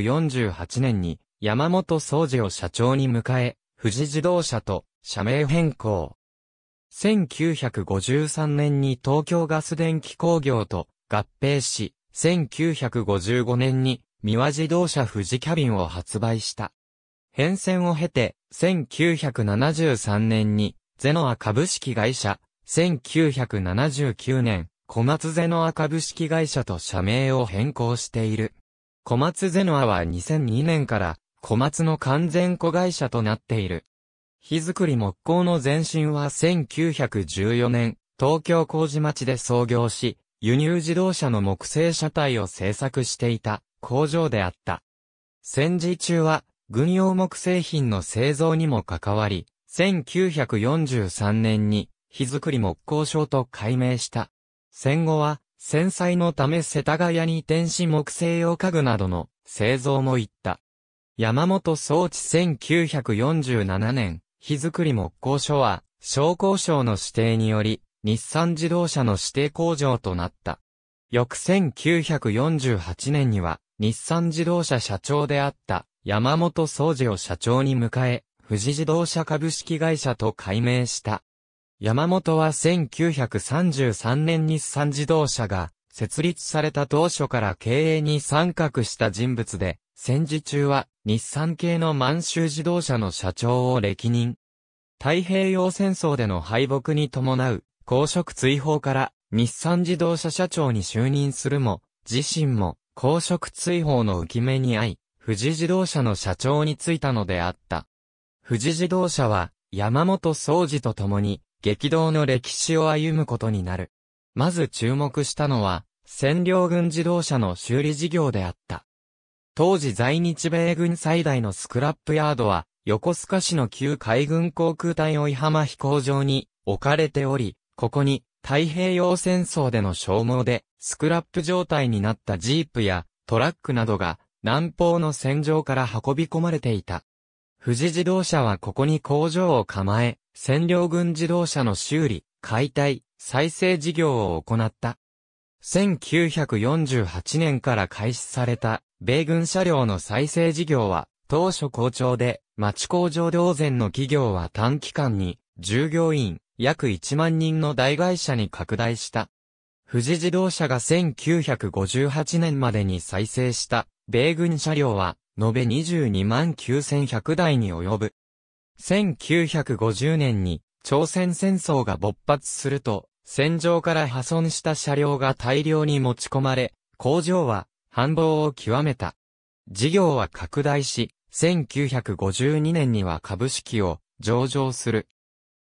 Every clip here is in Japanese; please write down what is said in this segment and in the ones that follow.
48年に山本総司を社長に迎え、富士自動車と社名変更。1953年に東京ガス電気工業と合併し、1955年に三輪自動車富士キャビンを発売した。変遷を経て、1973年にゼノア株式会社、1979年、小松ゼノア株式会社と社名を変更している。小松ゼノアは2002年から小松の完全子会社となっている。火造り木工の前身は1914年、東京麹町で創業し、輸入自動車の木製車体を製作していた工場であった。戦時中は軍用木製品の製造にも関わり、1943年に火造り木工所と改名した。戦後は戦災のため世田谷に電転し木製用家具などの製造も行った。山本総地1947年、日作り木工所は、商工省の指定により、日産自動車の指定工場となった。翌1948年には、日産自動車社長であった山本総司を社長に迎え、富士自動車株式会社と改名した。山本は1933年日産自動車が設立された当初から経営に参画した人物で、戦時中は日産系の満州自動車の社長を歴任。太平洋戦争での敗北に伴う公職追放から日産自動車社長に就任するも、自身も公職追放の浮き目に遭い、富士自動車の社長に就いたのであった。富士自動車は山本総司と共に激動の歴史を歩むことになる。まず注目したのは、占領軍自動車の修理事業であった。当時在日米軍最大のスクラップヤードは、横須賀市の旧海軍航空隊追浜飛行場に置かれており、ここに太平洋戦争での消耗でスクラップ状態になったジープやトラックなどが南方の戦場から運び込まれていた。富士自動車はここに工場を構え、占領軍自動車の修理、解体、再生事業を行った。1948年から開始された、米軍車両の再生事業は、当初好調で、町工場同然の企業は短期間に、従業員、約1万人の大会社に拡大した。富士自動車が1958年までに再生した、米軍車両は、延べ22万9100台に及ぶ。1950年に朝鮮戦争が勃発すると、戦場から破損した車両が大量に持ち込まれ、工場は繁忙を極めた。事業は拡大し、1952年には株式を上場する。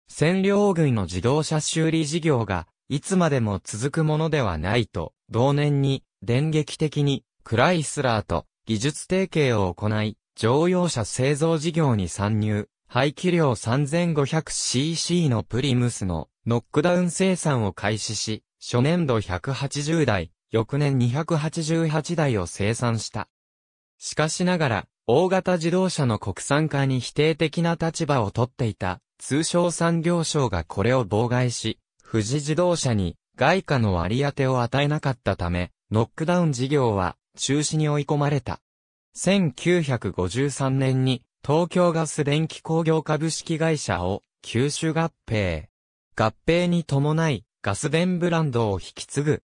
占領軍の自動車修理事業がいつまでも続くものではないと、同年に電撃的にクライスラーと技術提携を行い、乗用車製造事業に参入、排気量 3500cc のプリムスのノックダウン生産を開始し、初年度180台、翌年288台を生産した。しかしながら、大型自動車の国産化に否定的な立場をとっていた、通商産業省がこれを妨害し、富士自動車に外貨の割り当てを与えなかったため、ノックダウン事業は中止に追い込まれた。1953年に東京ガス電気工業株式会社を吸収合併。合併に伴いガス電ブランドを引き継ぐ。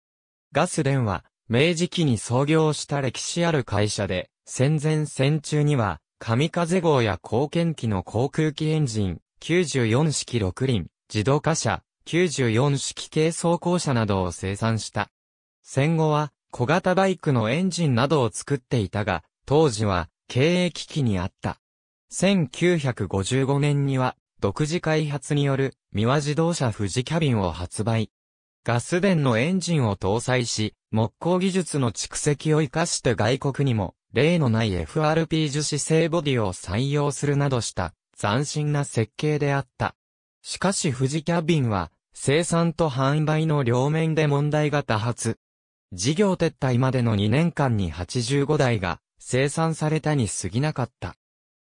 ガス電は明治期に創業した歴史ある会社で、戦前戦中には、神風号や貢献機の航空機エンジン、94式6輪、自動化車、94式軽装甲車などを生産した。戦後は、小型バイクのエンジンなどを作っていたが、当時は、経営危機にあった。1955年には、独自開発による、三和自動車富士キャビンを発売。ガス電のエンジンを搭載し、木工技術の蓄積を活かして外国にも、例のない FRP 樹脂製ボディを採用するなどした、斬新な設計であった。しかし富士キャビンは、生産と販売の両面で問題が多発。事業撤退までの2年間に85台が生産されたに過ぎなかった。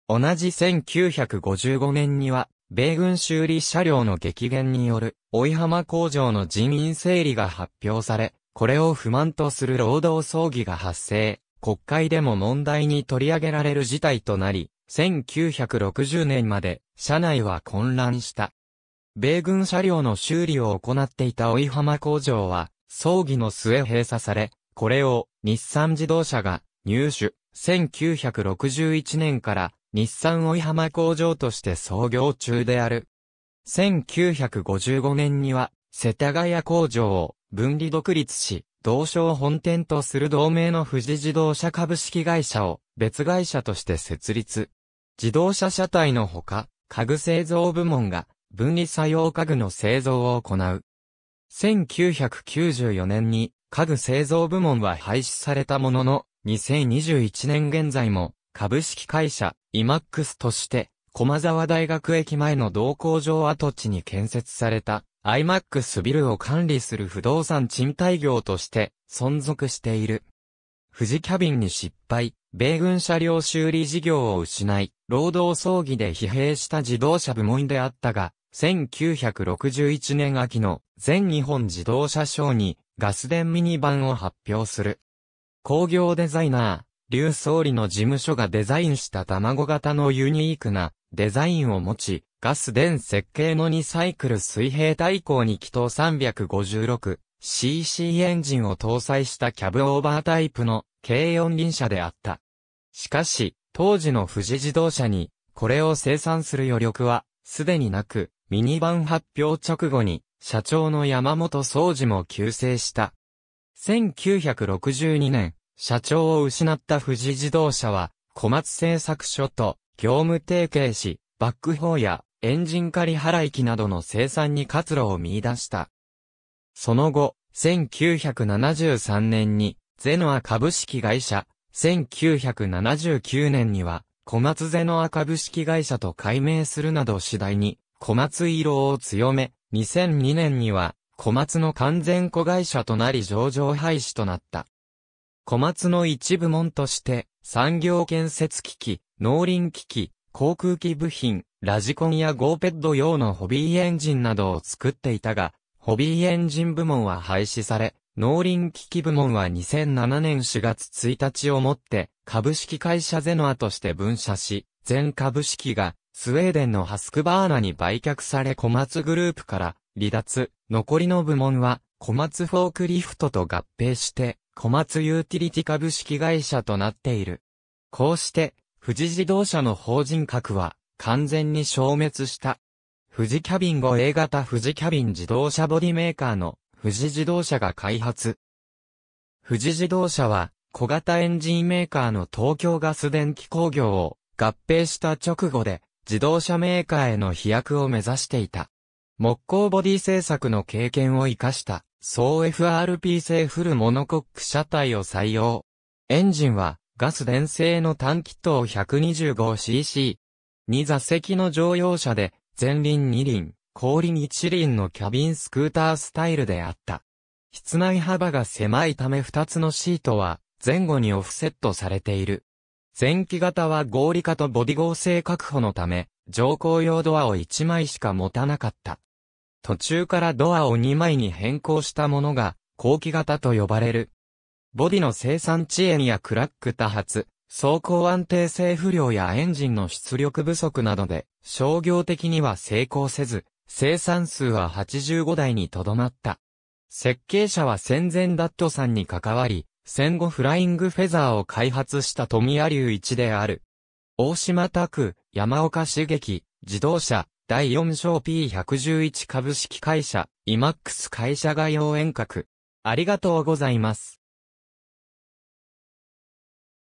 同じ1955年には、米軍修理車両の激減による、追浜工場の人員整理が発表され、これを不満とする労働争議が発生、国会でも問題に取り上げられる事態となり、1960年まで、車内は混乱した。米軍車両の修理を行っていた追浜工場は、葬儀の末閉鎖され、これを日産自動車が入手、1961年から日産追浜工場として創業中である。1955年には、世田谷工場を分離独立し、同省本店とする同盟の富士自動車株式会社を別会社として設立。自動車車体のほか、家具製造部門が分離作用家具の製造を行う。1994年に家具製造部門は廃止されたものの、2021年現在も株式会社イマックスとして、駒沢大学駅前の同工場跡地に建設された、アイマックスビルを管理する不動産賃貸業として、存続している。富士キャビンに失敗、米軍車両修理事業を失い、労働葬儀で疲弊した自動車部門であったが、1961年秋の全日本自動車賞にガス電ミニ版を発表する。工業デザイナー、劉総理の事務所がデザインした卵型のユニークなデザインを持ち、ガス電設計の2サイクル水平対向に気筒 356cc エンジンを搭載したキャブオーバータイプの軽四輪車であった。しかし、当時の富士自動車に、これを生産する余力は、すでになく、ミニ版発表直後に、社長の山本総司も急成した。1962年、社長を失った富士自動車は、小松製作所と業務提携し、バックホーやエンジン仮払い機などの生産に活路を見出した。その後、1973年に、ゼノア株式会社、1979年には、小松ゼノア株式会社と改名するなど次第に、小松色を強め、2002年には、小松の完全子会社となり上場廃止となった。小松の一部門として、産業建設機器、農林機器、航空機部品、ラジコンやゴーペッド用のホビーエンジンなどを作っていたが、ホビーエンジン部門は廃止され、農林機器部門は2007年4月1日をもって、株式会社ゼノアとして分社し、全株式がスウェーデンのハスクバーナに売却され小松グループから離脱、残りの部門は小松フォークリフトと合併して小松ユーティリティ株式会社となっている。こうして、富士自動車の法人格は完全に消滅した。富士キャビン後 A 型富士キャビン自動車ボディメーカーの富士自動車が開発。富士自動車は小型エンジンメーカーの東京ガス電気工業を合併した直後で自動車メーカーへの飛躍を目指していた。木工ボディ製作の経験を活かした総 FRP 製フルモノコック車体を採用。エンジンはガス電製の単気筒 125cc。2座席の乗用車で前輪2輪、後輪1輪のキャビンスクータースタイルであった。室内幅が狭いため2つのシートは前後にオフセットされている。前期型は合理化とボディ合成確保のため、乗降用ドアを1枚しか持たなかった。途中からドアを2枚に変更したものが、後期型と呼ばれる。ボディの生産遅延やクラック多発、走行安定性不良やエンジンの出力不足などで、商業的には成功せず、生産数は85台にとどまった。設計者は戦前ダットさんに関わり、戦後フライングフェザーを開発した富谷隆一である。大島拓、山岡茂樹、自動車、第4章 P111 株式会社、イマックス会社概要遠隔。ありがとうございます。